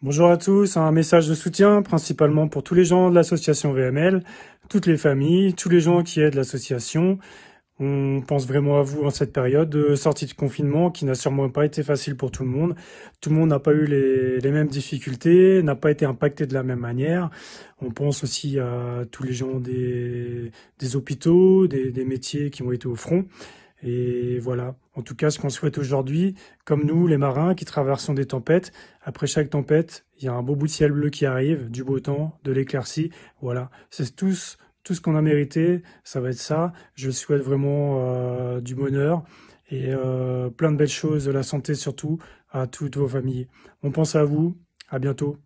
Bonjour à tous, un message de soutien principalement pour tous les gens de l'association VML, toutes les familles, tous les gens qui aident l'association. On pense vraiment à vous en cette période de sortie de confinement qui n'a sûrement pas été facile pour tout le monde. Tout le monde n'a pas eu les, mêmes difficultés, n'a pas été impacté de la même manière. On pense aussi à tous les gens des, hôpitaux, des métiers qui ont été au front. Et voilà, en tout cas, ce qu'on souhaite aujourd'hui, comme nous, les marins qui traversons des tempêtes, après chaque tempête, il y a un beau bout de ciel bleu qui arrive, du beau temps, de l'éclaircie. Voilà, c'est tous tout ce qu'on a mérité, ça va être ça. Je souhaite vraiment euh, du bonheur et euh, plein de belles choses, de la santé surtout, à toutes vos familles. On pense à vous, à bientôt.